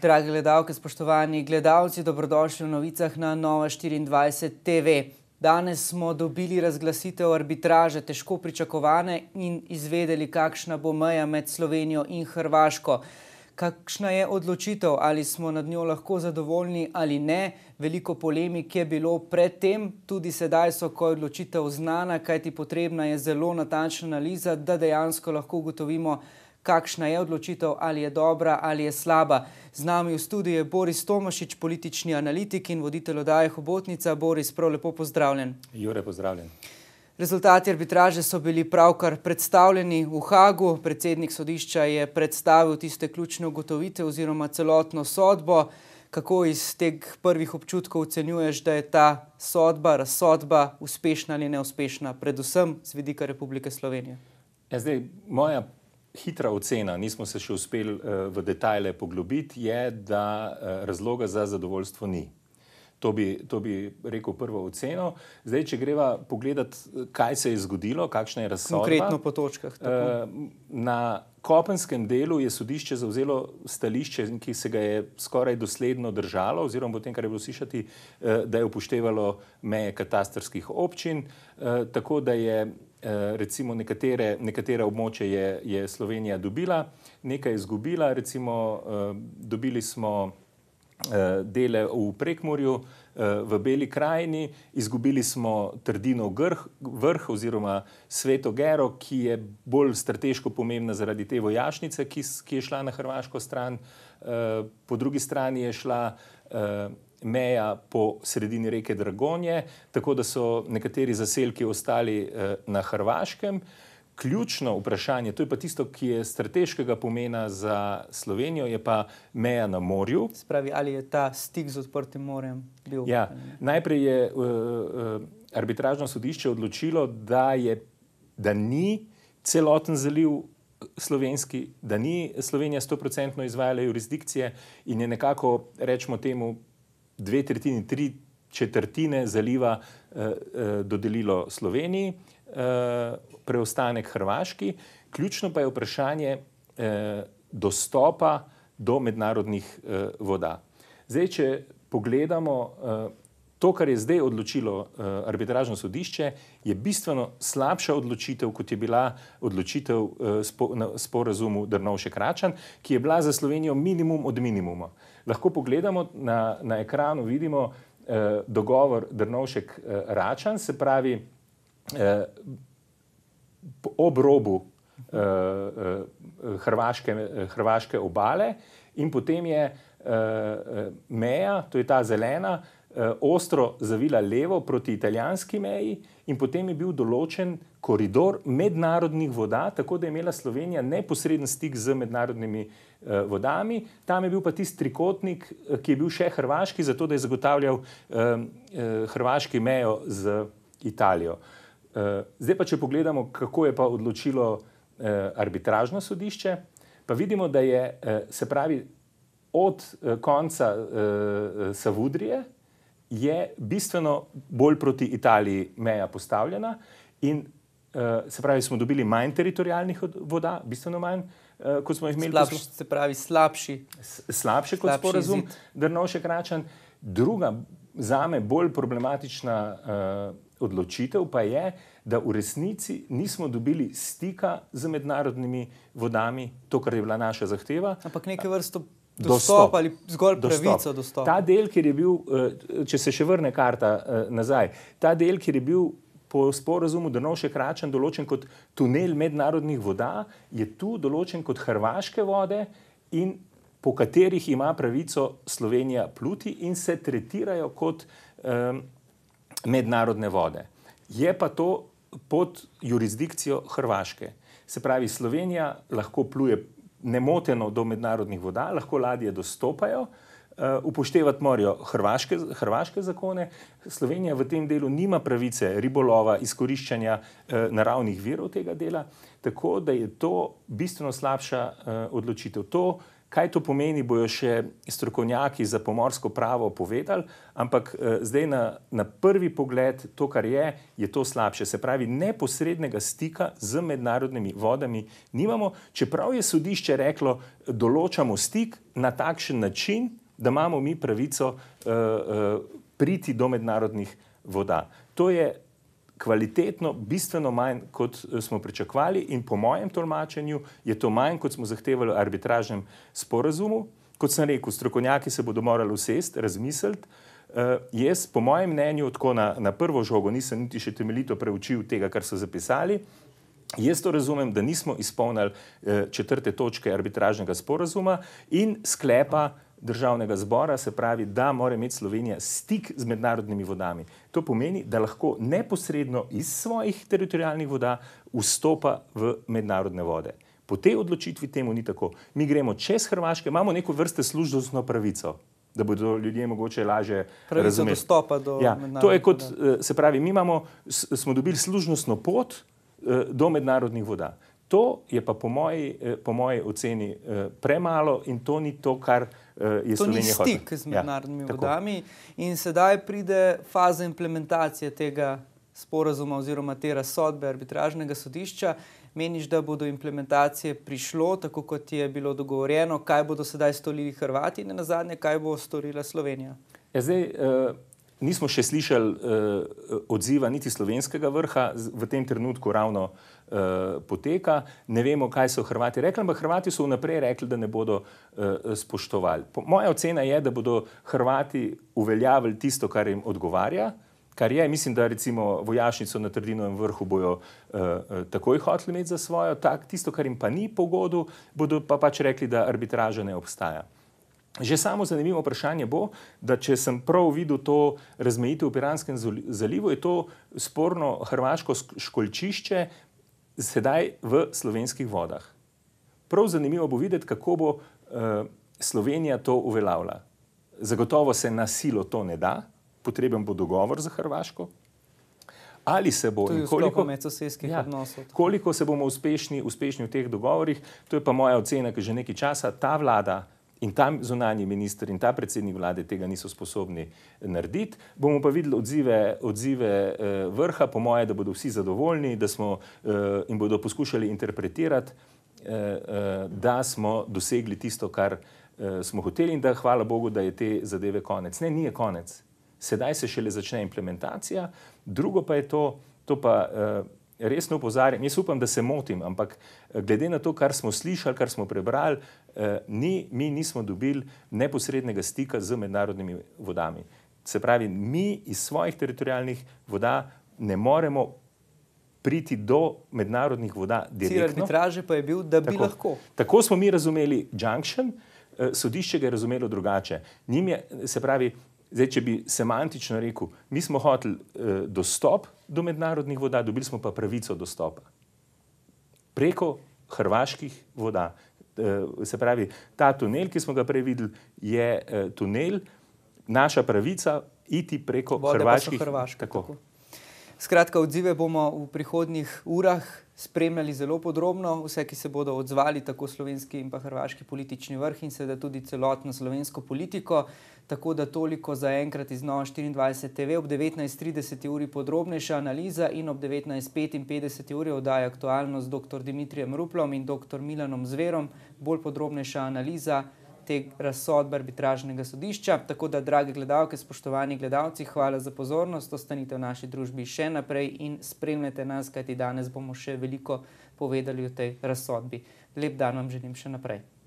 Dragi gledalke, spoštovani gledalci, dobrodošli v novicah na Nova 24 TV. Danes smo dobili razglasitev arbitraže, težko pričakovane in izvedeli, kakšna bo meja med Slovenijo in Hrvaško. Kakšna je odločitev, ali smo nad njo lahko zadovoljni ali ne, veliko polemik je bilo predtem, tudi sedaj so, ko je odločitev znana, kajti potrebna je zelo natančna analiza, da dejansko lahko ugotovimo, kakšna je odločitev, ali je dobra, ali je slaba. Z nami v studiju je Boris Tomašič, politični analitik in voditelj odaje Hobotnica. Boris, prav lepo pozdravljen. Jure, pozdravljen. Rezultati arbitraže so bili pravkar predstavljeni v Hagu. Predsednik sodišča je predstavil tiste ključne ugotovitev oziroma celotno sodbo. Kako iz teh prvih občutkov ocenjuješ, da je ta sodba, razsodba uspešna ali neuspešna, predvsem z vidika Republike Slovenije? Ja, zdaj, moja hitra ocena, nismo se še uspeli eh, v detaile poglobiti, je, da eh, razloga za zadovoljstvo ni. To bi, to bi rekel prvo oceno. Zdaj, če greva pogledati, kaj se je zgodilo, kakšna je razsodba. Konkretno po točkah. Tako. Eh, na kopenskem delu je sodišče zauzelo stališče, ki se ga je skoraj dosledno držalo, oziroma potem, kar je bilo slišati, da je upoštevalo meje katastarskih občin, tako da je Eh, recimo nekatere, nekatere območje je, je Slovenija dobila, nekaj izgubila, recimo eh, dobili smo eh, dele v Prekmorju, v Beli krajini, izgubili smo trdino grh, vrh oziroma Sveto Gero, ki je bolj strateško pomembna zaradi te vojašnice, ki, ki je šla na hrvaško stran, po drugi strani je šla meja po sredini reke Dragonje, tako da so nekateri zaselki ostali eh, na Hrvaškem. Ključno vprašanje, to je pa tisto, ki je strateškega pomena za Slovenijo, je pa meja na morju. Spravi, ali je ta stik z odprtim morjem bil? Ja, najprej je uh, uh, arbitražno sodišče odločilo, da, je, da ni celoten zaliv slovenski, da ni Slovenija 100% izvajala jurisdikcije in je nekako, rečemo temu, dve tretjini, tri četrtine zaliva eh, eh, dodelilo Sloveniji, eh, preostanek Hrvaški. Ključno pa je vprašanje dostopa do mednarodnih voda. Zdaj, če pogledamo To, kar je zdaj odločilo eh, arbitražno sodišče, je bistveno slabša odločitev, kot je bila odločitev eh, na sporazumu Drnovšek-Račan, ki je bila za Slovenijo minimum od minimuma. Lahko pogledamo na, na ekranu, vidimo eh, dogovor Drnovšek-Račan, eh, se pravi eh, ob robu eh, hrvaške, hrvaške obale in potem je eh, meja, to je ta zelena, Eh, ostro zavila levo proti italijanski meji in potem je bil določen koridor mednarodnih voda, tako da je imela Slovenija neposreden stik z mednarodnimi eh, vodami. Tam je bil pa tist trikotnik, eh, ki je bil še hrvaški, zato da je zagotavljal hrvaški mejo z Italijo. Zdaj pa, če pogledamo, kako je pa odločilo arbitražno sodišče, pa vidimo, da je, se pravi, od konca Savudrije, je bistveno bolj proti Italiji meja postavljena in eh, se pravi, smo dobili manj teritorijalnih voda, bistveno manj. Eh, kot smo jih imeli prej, slabši, se pravi, slabši. Slabši kot slabši sporazum, Drnovšek Račan. Druga, za me bolj problematična uh, odločitev pa je, da v resnici nismo dobili stika z mednarodnimi vodami, to, kar je bila naša zahteva. Ampak neke vrste dostop ali zgolj dostop. pravico do dostopa. Ta del, kjer je bil, eh, če se še vrne karta eh, nazaj, ta del, kjer je bil po sporazumu Donovše Kračan določen kot tunel mednarodnih voda, je tu določen kot hrvaške vode in po katerih ima pravico Slovenija pluti in se tretirajo kot um, mednarodne vode. Je pa to pod jurisdikcijo Hrvaške. Se pravi, Slovenija lahko pluje nemoteno do mednarodnih voda, lahko ladje dostopajo. Eh, upoštevati morajo hrvaške, hrvaške zakone. Slovenija v tem delu nima pravice ribolova, izkoriščanja eh, naravnih virov tega dela, tako da je to bistveno slabša eh, odločitev. To Kaj to pomeni, bojo še strokovnjaki za pomorsko pravo povedali, ampak eh, zdaj na, na prvi pogled to, kar je, je to slabše. Se pravi, neposrednega stika z mednarodnimi vodami nimamo, čeprav je sodišče reklo, določamo stik na takšen način, da imamo mi pravico uh, uh, priti do mednarodnih voda. To je kvalitetno, bistveno manj, kot eh, smo pričakovali, in po mojem tolmačenju je to manj, kot smo zahtevali v arbitražnem sporazumu. Kot sem rekel, strokovnjaki se bodo morali usesti, razmisliti. Uh, jaz, po mojem mnenju, tako na, na prvo žogo nisem niti še temeljito preučil tega, kar so zapisali. Jaz to razumem, da nismo izpolnili uh, četrte točke arbitražnega sporazuma in sklepa. Uh, državnega zbora, se pravi, da mora imeti Slovenija stik z mednarodnimi vodami. To pomeni, da lahko neposredno iz svojih teritorijalnih voda vstopa v mednarodne vode. Po tej odločitvi temu ni tako. Mi gremo čez Hrvaške, imamo neko vrste služnostno pravico. Da bodo ljudje mogoče lažje razumeli. Pravi, da dostopa do ja, to je kot, voda. Eh, se pravi, mi imamo, smo dobili služnostno pot eh, do mednarodnih voda. To je pa po moji, eh, po moji oceni premalo in to ni to, kar Eh, je to Slovenija ni stik hotel. z ja, mednarodnimi ja, vodami. In sedaj pride faza implementacije tega sporazuma oziroma te razsodbe arbitražnega sodišča. Meniš, da bodo implementacije prišlo, tako kot je bilo dogovorjeno, kaj bodo sedaj storili Hrvati in na zadnje, kaj bo storila Slovenija? Ja, zdaj, uh... Nismo še slišali uh, odziva niti slovenskega vrha, v tem trenutku ravno uh, poteka. Ne vemo, kaj so Hrvati rekli, ampak Hrvati so vnaprej rekli, da ne bodo uh, spoštovali. Po, moja ocena je, da bodo Hrvati uveljavili tisto, kar jim odgovarja, kar je. Mislim, da recimo vojašnico na Trdinovem vrhu bojo uh, uh, takoj hoteli imeti za svojo, tak, tisto, kar jim pa ni pogodu, bodo pa pač rekli, da arbitraža ne obstaja. Že samo zanimivo vprašanje bo, da če sem prav videl to razmejitev v Piranskem zalivu, je to sporno hrvaško školjčišče sedaj v slovenskih vodah. Prav zanimivo bo videti, kako bo eh, Slovenija to uveljavila. Zagotovo se na silo to ne da, potreben bo dogovor za Hrvaško. Ali se bo koliko, ja, koliko se bomo uspešni, uspešni v teh dogovorih, to je pa moja ocena, ker že nekaj časa ta vlada In tam zunanji minister in ta predsednik vlade tega niso sposobni narediti. Bomo pa videli odzive, odzive eh, vrha, po moje, da bodo vsi zadovoljni smo, eh, in bodo poskušali interpretirati, eh, da smo dosegli tisto, kar smo hoteli in da hvala Bogu, da je te zadeve konec. Ne, ni konec. Sedaj se šele začne implementacija. Drugo pa je to, to pa resno upozarjam, jaz upam, da se motim, ampak eh, glede na to, kar smo slišali, kar smo prebrali, eh, ni, mi nismo dobili neposrednega stika z mednarodnimi vodami. Se pravi, mi iz svojih teritorijalnih voda ne moremo priti do mednarodnih voda direktno. Cilj arbitraže pa je bil, da bi tako, lahko. Tako smo mi razumeli junction, eh, sodišče ga je razumelo drugače. Je, se pravi, Zdaj, če bi semantično rekel, mi smo hoteli eh, dostop do mednarodnih voda, dobili smo pa pravico dostopa preko hrvaških voda. Eh, se pravi, ta tunel, ki smo ga prej videli, je eh, tunel, naša pravica iti preko Vode hrvaških voda. Skratka, odzive bomo v prihodnjih urah spremljali zelo podrobno, vse, ki se bodo odzvali, tako slovenski in pa hrvaški politični vrh in seveda tudi celotno slovensko politiko. Tako da toliko za enkrat iz Nova 24 TV, ob 19.30 uri podrobnejša analiza in ob 19.55 uri oddaja aktualnost z dr. Dimitrijem Ruplom in dr. Milanom Zverom, bolj podrobnejša analiza te razsodbe arbitražnega sodišča. Tako da, drage gledalke, spoštovani gledalci, hvala za pozornost, ostanite v naši družbi še naprej in spremljajte nas, kajti danes bomo še veliko povedali o tej razsodbi. Lep dan vam želim še naprej.